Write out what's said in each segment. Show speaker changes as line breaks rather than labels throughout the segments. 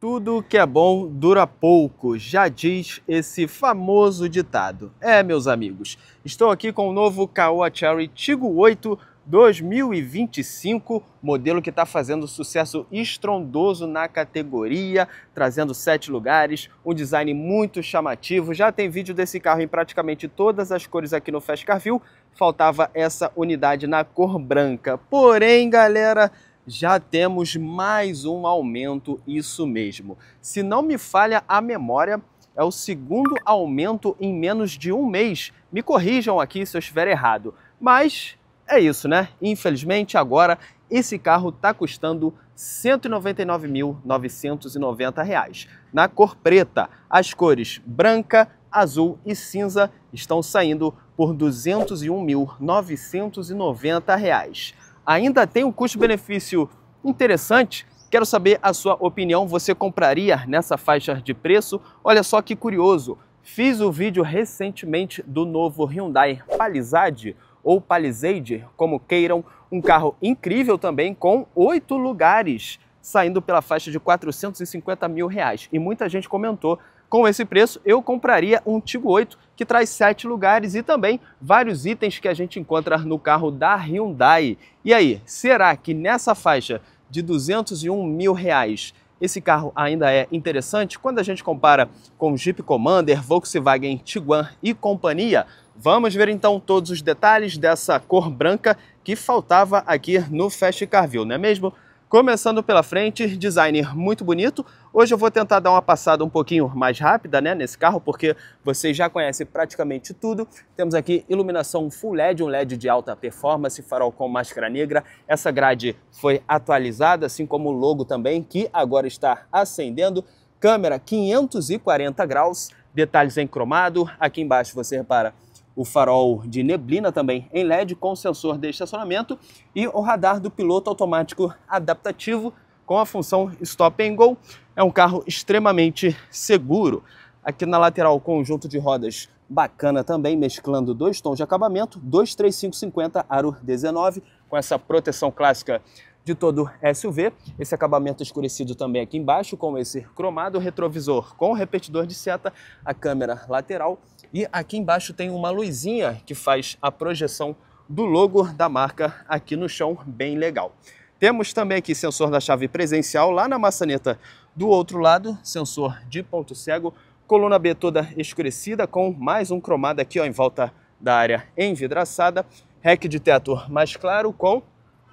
Tudo que é bom dura pouco, já diz esse famoso ditado. É, meus amigos, estou aqui com o novo Caoa Cherry Tigo 8 2025, modelo que está fazendo sucesso estrondoso na categoria, trazendo sete lugares, um design muito chamativo. Já tem vídeo desse carro em praticamente todas as cores aqui no Fast Car View, faltava essa unidade na cor branca. Porém, galera, já temos mais um aumento, isso mesmo. Se não me falha a memória, é o segundo aumento em menos de um mês. Me corrijam aqui se eu estiver errado. Mas é isso, né? Infelizmente, agora esse carro está custando R$ 199.990. Na cor preta, as cores branca, azul e cinza estão saindo por R$ 201.990 ainda tem um custo-benefício interessante. Quero saber a sua opinião. Você compraria nessa faixa de preço? Olha só que curioso. Fiz o um vídeo recentemente do novo Hyundai Palisade ou Palisade, como queiram, um carro incrível também com oito lugares, saindo pela faixa de 450 mil reais. E muita gente comentou com esse preço, eu compraria um Tigo 8 que traz sete lugares e também vários itens que a gente encontra no carro da Hyundai. E aí, será que nessa faixa de 201 mil reais esse carro ainda é interessante quando a gente compara com Jeep Commander, Volkswagen Tiguan e companhia. Vamos ver então todos os detalhes dessa cor branca que faltava aqui no Fast Car View, não é mesmo? Começando pela frente, design muito bonito. Hoje eu vou tentar dar uma passada um pouquinho mais rápida né, nesse carro, porque vocês já conhecem praticamente tudo. Temos aqui iluminação Full LED, um LED de alta performance, farol com máscara negra. Essa grade foi atualizada, assim como o logo também, que agora está acendendo. Câmera 540 graus, detalhes em cromado. Aqui embaixo você repara o farol de neblina também em LED com sensor de estacionamento e o radar do piloto automático adaptativo com a função Stop and Go. É um carro extremamente seguro. Aqui na lateral, conjunto de rodas bacana também, mesclando dois tons de acabamento, 23550 aro 19, com essa proteção clássica de todo SUV. Esse acabamento escurecido também aqui embaixo, com esse cromado retrovisor com repetidor de seta, a câmera lateral e aqui embaixo tem uma luzinha que faz a projeção do logo da marca aqui no chão, bem legal. Temos também aqui sensor da chave presencial lá na maçaneta do outro lado, sensor de ponto cego, coluna B toda escurecida com mais um cromado aqui ó, em volta da área envidraçada, rack de teto mais claro com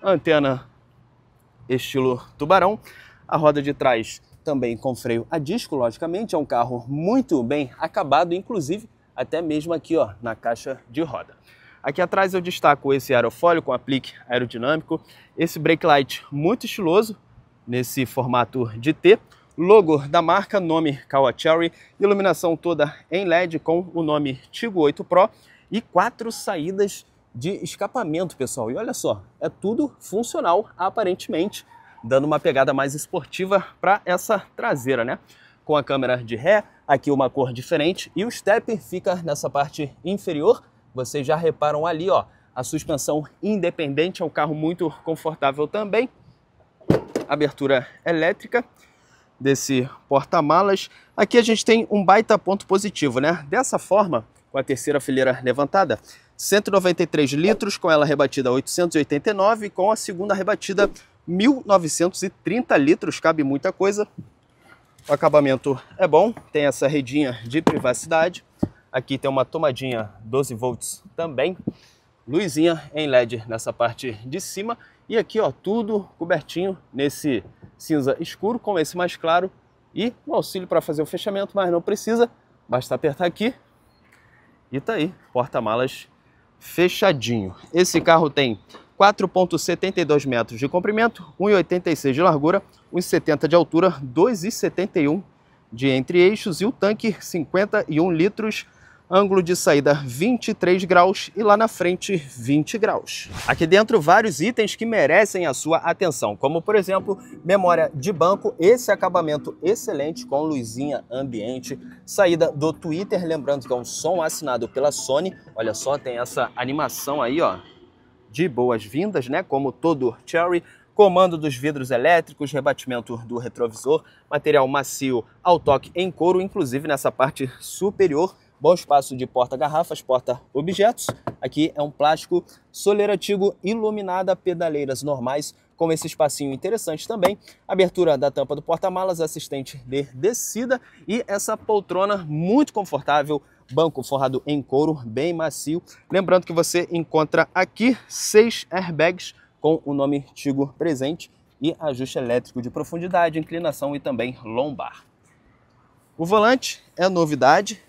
antena estilo tubarão, a roda de trás também com freio a disco, logicamente, é um carro muito bem acabado, inclusive até mesmo aqui ó, na caixa de roda. Aqui atrás eu destaco esse aerofólio com aplique aerodinâmico, esse brake light muito estiloso, nesse formato de T, logo da marca, nome Kawacherry, iluminação toda em LED com o nome Tigo 8 Pro e quatro saídas de escapamento, pessoal. E olha só, é tudo funcional aparentemente, dando uma pegada mais esportiva para essa traseira, né? Com a câmera de ré, aqui uma cor diferente e o stepper fica nessa parte inferior. Vocês já reparam ali, ó, a suspensão independente, é um carro muito confortável também. Abertura elétrica desse porta-malas. Aqui a gente tem um baita ponto positivo, né? Dessa forma, com a terceira fileira levantada, 193 litros, com ela rebatida 889, com a segunda rebatida 1930 litros, cabe muita coisa. O acabamento é bom, tem essa redinha de privacidade. Aqui tem uma tomadinha 12 volts também. Luzinha em LED nessa parte de cima. E aqui, ó, tudo cobertinho nesse cinza escuro com esse mais claro. E um auxílio para fazer o fechamento, mas não precisa. Basta apertar aqui e tá aí, porta-malas fechadinho. Esse carro tem 4,72 metros de comprimento, 1,86 de largura, 1,70 de altura, 2,71 de entre-eixos e o tanque 51 litros, ângulo de saída 23 graus e lá na frente 20 graus. Aqui dentro vários itens que merecem a sua atenção, como por exemplo, memória de banco, esse acabamento excelente com luzinha ambiente, saída do Twitter, lembrando que é um som assinado pela Sony, olha só, tem essa animação aí, ó, de boas-vindas, né? Como todo Cherry, comando dos vidros elétricos, rebatimento do retrovisor, material macio ao toque em couro, inclusive nessa parte superior, bom espaço de porta-garrafas, porta-objetos. Aqui é um plástico soleira Tigo iluminada, pedaleiras normais com esse espacinho interessante também. Abertura da tampa do porta-malas, assistente de descida e essa poltrona muito confortável, banco forrado em couro, bem macio. Lembrando que você encontra aqui seis airbags com o nome Tigo presente e ajuste elétrico de profundidade, inclinação e também lombar. O volante é novidade,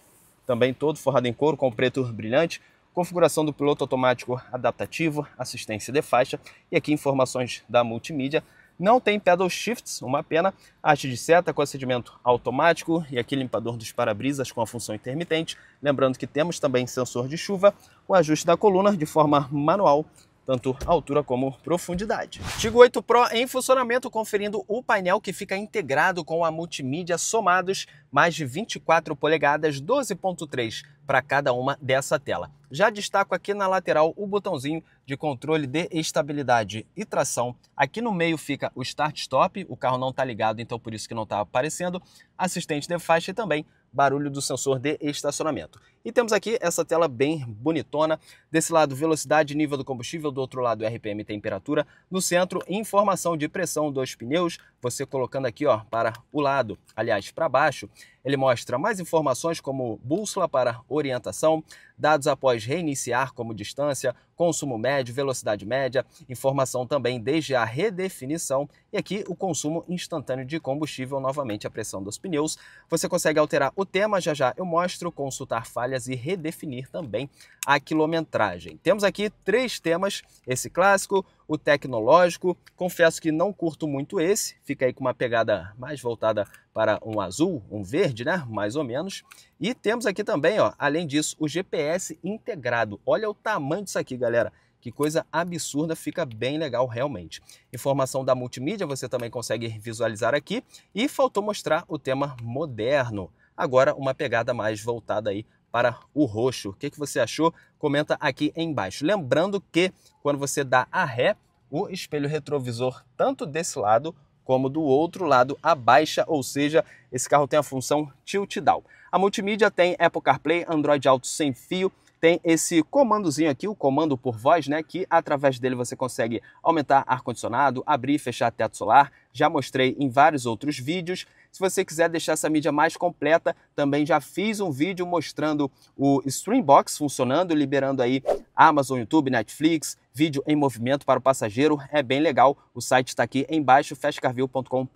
também todo forrado em couro com preto brilhante, configuração do piloto automático adaptativo, assistência de faixa e aqui informações da multimídia, não tem pedal shifts, uma pena, haste de seta com acendimento automático e aqui limpador dos para-brisas com a função intermitente. Lembrando que temos também sensor de chuva, o ajuste da coluna de forma manual tanto altura como profundidade. Tigo 8 Pro em funcionamento, conferindo o painel que fica integrado com a multimídia somados mais de 24 polegadas, 12.3 para cada uma dessa tela. Já destaco aqui na lateral o botãozinho de controle de estabilidade e tração. Aqui no meio fica o start-stop, o carro não está ligado, então por isso que não está aparecendo. Assistente de faixa e também barulho do sensor de estacionamento. E temos aqui essa tela bem bonitona. Desse lado, velocidade, nível do combustível. Do outro lado, RPM, temperatura. No centro, informação de pressão dos pneus. Você colocando aqui ó, para o lado, aliás, para baixo, ele mostra mais informações como bússola para orientação, dados após reiniciar como distância, consumo médio, velocidade média, informação também desde a redefinição e aqui o consumo instantâneo de combustível, novamente a pressão dos pneus. Você consegue alterar o tema, já já eu mostro, consultar falhas regras e redefinir também a quilometragem. Temos aqui três temas: esse clássico, o tecnológico. Confesso que não curto muito esse, fica aí com uma pegada mais voltada para um azul, um verde, né? Mais ou menos. E temos aqui também, ó, além disso, o GPS integrado. Olha o tamanho disso aqui, galera. Que coisa absurda, fica bem legal realmente. Informação da multimídia você também consegue visualizar aqui. E faltou mostrar o tema moderno. Agora uma pegada mais voltada aí para o roxo. O que, que você achou? Comenta aqui embaixo. Lembrando que quando você dá a ré, o espelho retrovisor, tanto desse lado como do outro lado, abaixa, ou seja, esse carro tem a função tilt-down. A multimídia tem Apple CarPlay, Android Auto sem fio, tem esse comandozinho aqui, o comando por voz, né, que através dele você consegue aumentar ar-condicionado, abrir e fechar teto solar, já mostrei em vários outros vídeos. Se você quiser deixar essa mídia mais completa, também já fiz um vídeo mostrando o Streambox funcionando, liberando aí Amazon, YouTube, Netflix, vídeo em movimento para o passageiro, é bem legal. O site está aqui embaixo, fastcarview.com.br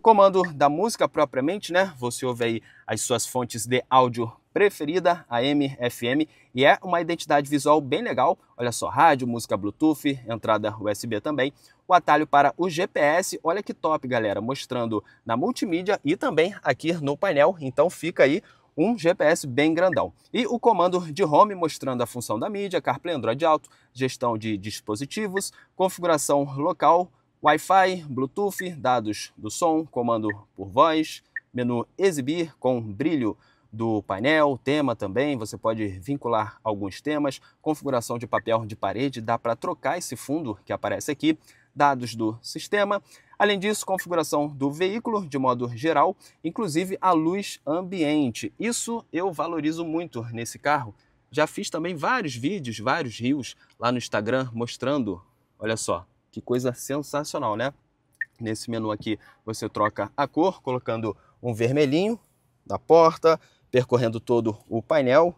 Comando da música propriamente, né? Você ouve aí as suas fontes de áudio preferida, AM, FM e é uma identidade visual bem legal. Olha só, rádio, música Bluetooth, entrada USB também. O atalho para o GPS, olha que top, galera, mostrando na multimídia e também aqui no painel. Então fica aí um GPS bem grandão. E o comando de home mostrando a função da mídia, CarPlay, Android Auto, gestão de dispositivos, configuração local, Wi-Fi, Bluetooth, dados do som, comando por voz, menu exibir com brilho do painel, tema também, você pode vincular alguns temas, configuração de papel de parede, dá para trocar esse fundo que aparece aqui, dados do sistema. Além disso, configuração do veículo de modo geral, inclusive a luz ambiente. Isso eu valorizo muito nesse carro. Já fiz também vários vídeos, vários rios lá no Instagram mostrando. Olha só, que coisa sensacional, né? Nesse menu aqui você troca a cor, colocando um vermelhinho da porta, percorrendo todo o painel.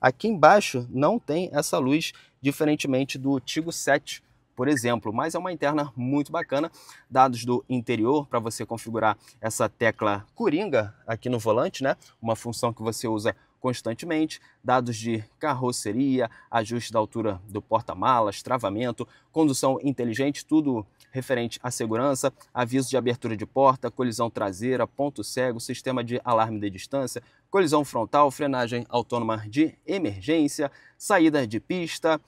Aqui embaixo não tem essa luz, diferentemente do Tigo 7, por exemplo, mas é uma interna muito bacana. Dados do interior para você configurar essa tecla coringa aqui no volante, né? Uma função que você usa constantemente, dados de carroceria, ajuste da altura do porta-malas, travamento, condução inteligente, tudo referente à segurança, aviso de abertura de porta, colisão traseira, ponto cego, sistema de alarme de distância, colisão frontal, frenagem autônoma de emergência, saída de pista,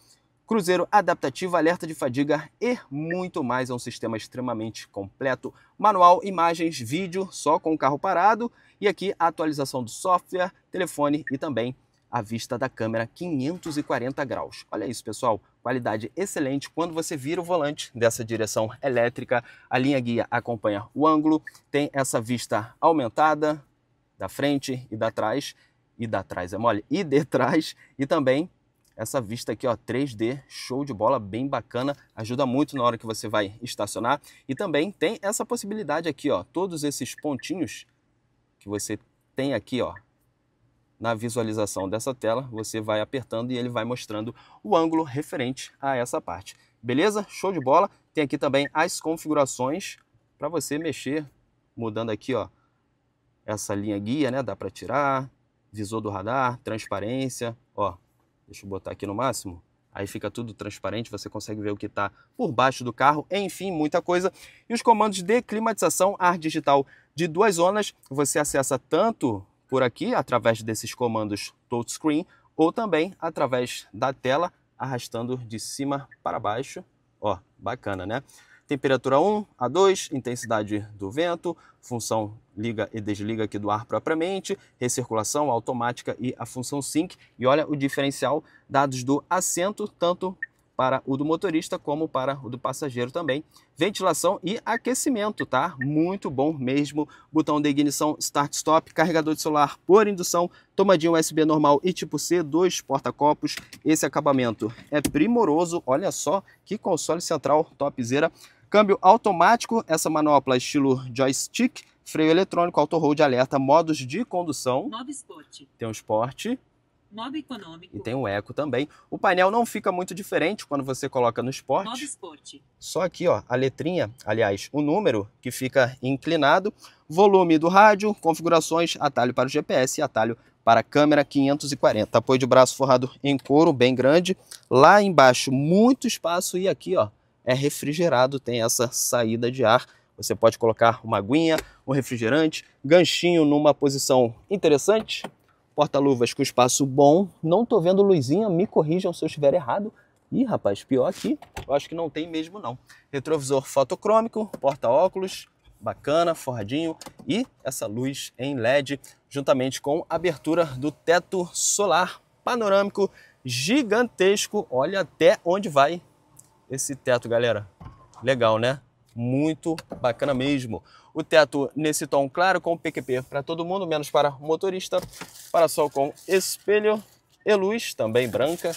cruzeiro adaptativo, alerta de fadiga e muito mais. É um sistema extremamente completo. Manual, imagens, vídeo, só com o carro parado. E aqui a atualização do software, telefone e também a vista da câmera 540 graus. Olha isso, pessoal. Qualidade excelente quando você vira o volante dessa direção elétrica. A linha guia acompanha o ângulo, tem essa vista aumentada da frente e da trás. E da trás é mole, e de trás, e também essa vista aqui, ó, 3D, show de bola, bem bacana, ajuda muito na hora que você vai estacionar. E também tem essa possibilidade aqui, ó, todos esses pontinhos que você tem aqui, ó, na visualização dessa tela, você vai apertando e ele vai mostrando o ângulo referente a essa parte. Beleza? Show de bola. Tem aqui também as configurações para você mexer, mudando aqui, ó, essa linha guia, né? Dá para tirar, visor do radar, transparência, ó, Deixa eu botar aqui no máximo. Aí fica tudo transparente, você consegue ver o que está por baixo do carro, enfim, muita coisa. E os comandos de climatização ar digital de duas zonas, você acessa tanto por aqui, através desses comandos touchscreen, ou também através da tela, arrastando de cima para baixo. Ó, bacana, né? Temperatura 1 a 2, intensidade do vento, função liga e desliga aqui do ar propriamente, recirculação automática e a função sync. E olha o diferencial, dados do assento, tanto para o do motorista como para o do passageiro também. Ventilação e aquecimento, tá? Muito bom mesmo. Botão de ignição start-stop, carregador de celular por indução, tomadinha USB normal e tipo C, dois porta-copos. Esse acabamento é primoroso. Olha só que console central topzera. Câmbio automático, essa manopla estilo joystick, freio eletrônico, auto-hold, alerta, modos de condução. Modo esporte. Tem um Sport. Modo econômico. E tem um eco também. O painel não fica muito diferente quando você coloca no esporte. Modo Sport. Só aqui, ó, a letrinha, aliás, o número que fica inclinado, volume do rádio, configurações, atalho para o GPS e atalho para a câmera 540. Apoio de braço forrado em couro, bem grande. Lá embaixo, muito espaço e aqui, ó, é refrigerado, tem essa saída de ar você pode colocar uma aguinha, um refrigerante, ganchinho numa posição interessante, porta-luvas com espaço bom. Não estou vendo luzinha, me corrijam se eu estiver errado. Ih, rapaz, pior aqui, eu acho que não tem mesmo não. Retrovisor fotocrômico, porta-óculos, bacana, forradinho e essa luz em LED, juntamente com abertura do teto solar panorâmico gigantesco. Olha até onde vai esse teto, galera. Legal, né? muito bacana mesmo. O teto nesse tom claro com PQP para todo mundo, menos para motorista. para sol com espelho e luz, também branca.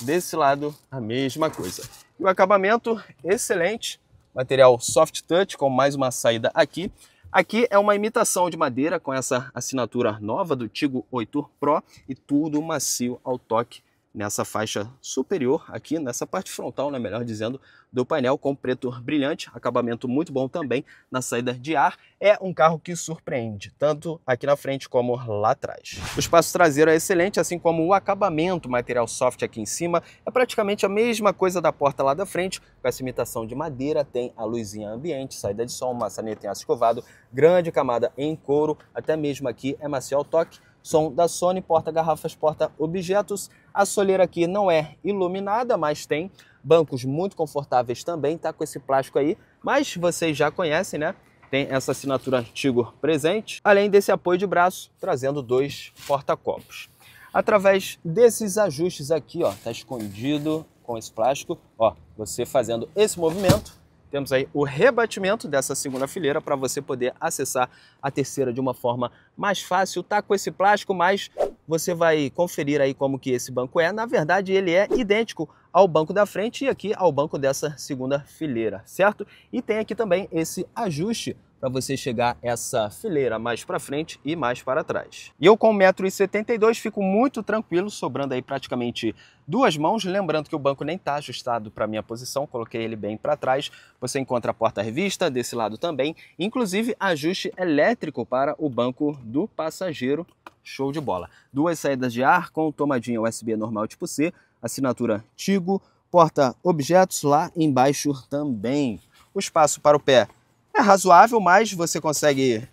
Desse lado, a mesma coisa. E o acabamento, excelente. Material soft touch com mais uma saída aqui. Aqui é uma imitação de madeira com essa assinatura nova do Tigo 8 Pro e tudo macio ao toque nessa faixa superior aqui, nessa parte frontal, né, melhor dizendo, do painel com preto brilhante, acabamento muito bom também na saída de ar. É um carro que surpreende, tanto aqui na frente como lá atrás. O espaço traseiro é excelente, assim como o acabamento, material soft aqui em cima, é praticamente a mesma coisa da porta lá da frente, com essa imitação de madeira, tem a luzinha ambiente, saída de som, maçaneta em aço escovado, grande camada em couro, até mesmo aqui é ao toque, som da Sony, porta-garrafas, porta-objetos. A soleira aqui não é iluminada, mas tem bancos muito confortáveis também, tá com esse plástico aí, mas vocês já conhecem, né? Tem essa assinatura antigo presente, além desse apoio de braço, trazendo dois porta-copos. Através desses ajustes aqui, ó, tá escondido com esse plástico, ó, você fazendo esse movimento, temos aí o rebatimento dessa segunda fileira para você poder acessar a terceira de uma forma mais fácil. Tá com esse plástico, mas você vai conferir aí como que esse banco é. Na verdade, ele é idêntico ao banco da frente e aqui ao banco dessa segunda fileira, certo? E tem aqui também esse ajuste para você chegar essa fileira mais para frente e mais para trás. E eu com 1,72m fico muito tranquilo, sobrando aí praticamente duas mãos, lembrando que o banco nem está ajustado para minha posição, coloquei ele bem para trás. Você encontra a porta-revista desse lado também, inclusive ajuste elétrico para o banco do passageiro, show de bola. Duas saídas de ar com tomadinha USB normal tipo C, assinatura Tigo, porta objetos lá embaixo também. O espaço para o pé é razoável, mas você consegue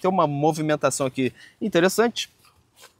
ter uma movimentação aqui interessante.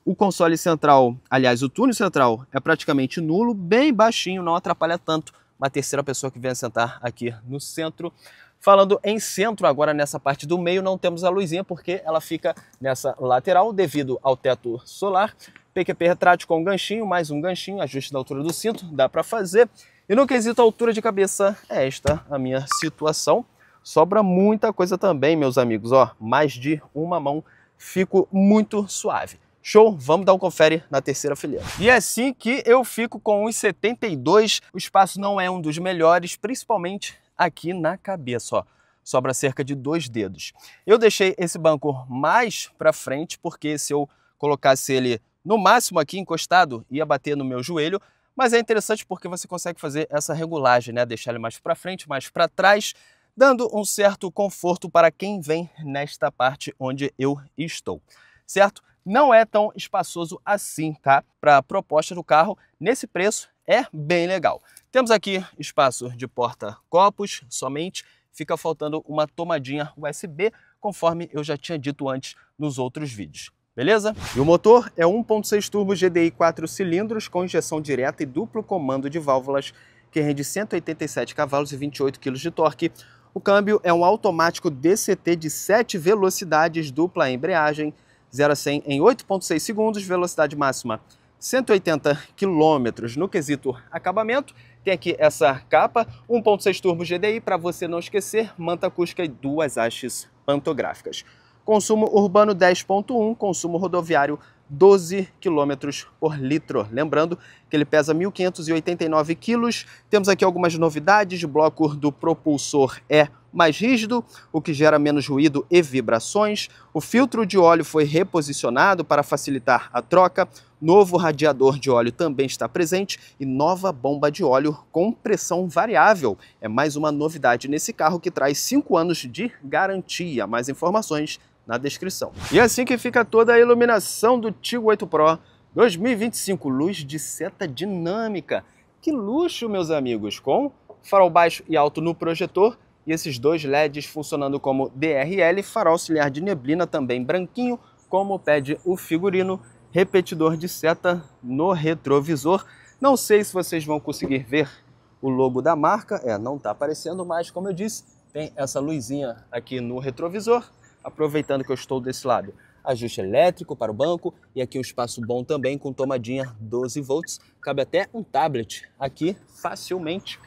O console central, aliás, o túnel central é praticamente nulo, bem baixinho, não atrapalha tanto uma terceira pessoa que venha sentar aqui no centro. Falando em centro, agora nessa parte do meio não temos a luzinha porque ela fica nessa lateral devido ao teto solar. PQP retrátil com ganchinho, mais um ganchinho, ajuste da altura do cinto, dá para fazer. E no quesito altura de cabeça é esta a minha situação. Sobra muita coisa também, meus amigos, ó, mais de uma mão, fico muito suave. Show? Vamos dar um confere na terceira fileira. E é assim que eu fico com os 72. O espaço não é um dos melhores, principalmente aqui na cabeça, ó. Sobra cerca de dois dedos. Eu deixei esse banco mais para frente, porque se eu colocasse ele no máximo aqui encostado, ia bater no meu joelho. Mas é interessante porque você consegue fazer essa regulagem, né? Deixar ele mais para frente, mais para trás dando um certo conforto para quem vem nesta parte onde eu estou, certo? Não é tão espaçoso assim, tá? Para a proposta do carro, nesse preço é bem legal. Temos aqui espaço de porta-copos somente, fica faltando uma tomadinha USB, conforme eu já tinha dito antes nos outros vídeos. Beleza? E o motor é 1.6 turbo GDI 4 cilindros com injeção direta e duplo comando de válvulas que rende 187 cavalos e 28 kg de torque, o câmbio é um automático DCT de 7 velocidades, dupla embreagem, 0 a 100 em 8,6 segundos, velocidade máxima 180 km. No quesito acabamento, tem aqui essa capa, 1.6 turbo GDI, para você não esquecer, manta acústica e duas hastes pantográficas. Consumo urbano 10.1, consumo rodoviário 10.2. 12 km por litro. Lembrando que ele pesa 1.589 kg. Temos aqui algumas novidades. O bloco do propulsor é mais rígido, o que gera menos ruído e vibrações. O filtro de óleo foi reposicionado para facilitar a troca. Novo radiador de óleo também está presente e nova bomba de óleo com pressão variável. É mais uma novidade nesse carro que traz 5 anos de garantia. Mais informações na descrição. E é assim que fica toda a iluminação do Tiggo 8 Pro 2025, luz de seta dinâmica. Que luxo, meus amigos, com farol baixo e alto no projetor e esses dois LEDs funcionando como DRL, farol auxiliar de neblina também branquinho, como pede o figurino, repetidor de seta no retrovisor. Não sei se vocês vão conseguir ver o logo da marca, é, não está aparecendo, mas como eu disse, tem essa luzinha aqui no retrovisor, aproveitando que eu estou desse lado. Ajuste elétrico para o banco e aqui um espaço bom também com tomadinha 12 volts. Cabe até um tablet aqui facilmente.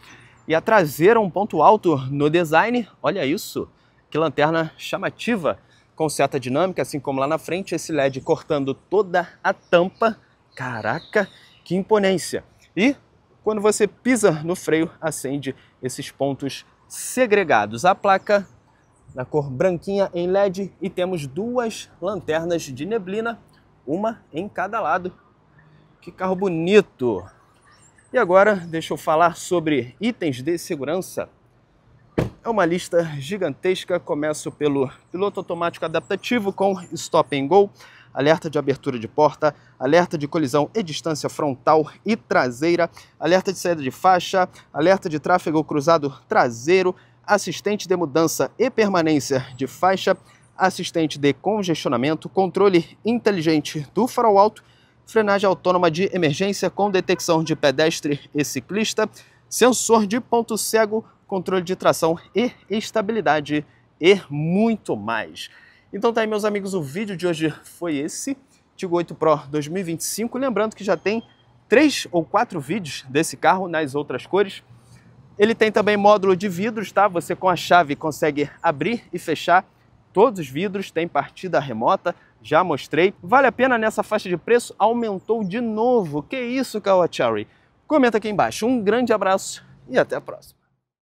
E a traseira, um ponto alto no design, olha isso, que lanterna chamativa com certa dinâmica, assim como lá na frente, esse LED cortando toda a tampa. Caraca, que imponência! E quando você pisa no freio, acende esses pontos segregados. A placa na cor branquinha em LED e temos duas lanternas de neblina, uma em cada lado. Que carro bonito! E agora, deixa eu falar sobre itens de segurança. É uma lista gigantesca, começo pelo piloto automático adaptativo com stop and go, alerta de abertura de porta, alerta de colisão e distância frontal e traseira, alerta de saída de faixa, alerta de tráfego cruzado traseiro, assistente de mudança e permanência de faixa, assistente de congestionamento, controle inteligente do farol alto, frenagem autônoma de emergência com detecção de pedestre e ciclista, sensor de ponto cego, controle de tração e estabilidade e muito mais. Então tá aí, meus amigos, o vídeo de hoje foi esse, Tigo 8 Pro 2025. Lembrando que já tem três ou quatro vídeos desse carro nas outras cores. Ele tem também módulo de vidros, tá? Você com a chave consegue abrir e fechar todos os vidros, tem partida remota, já mostrei. Vale a pena nessa faixa de preço? Aumentou de novo. Que isso, Kawachari? Comenta aqui embaixo. Um grande abraço e até a próxima.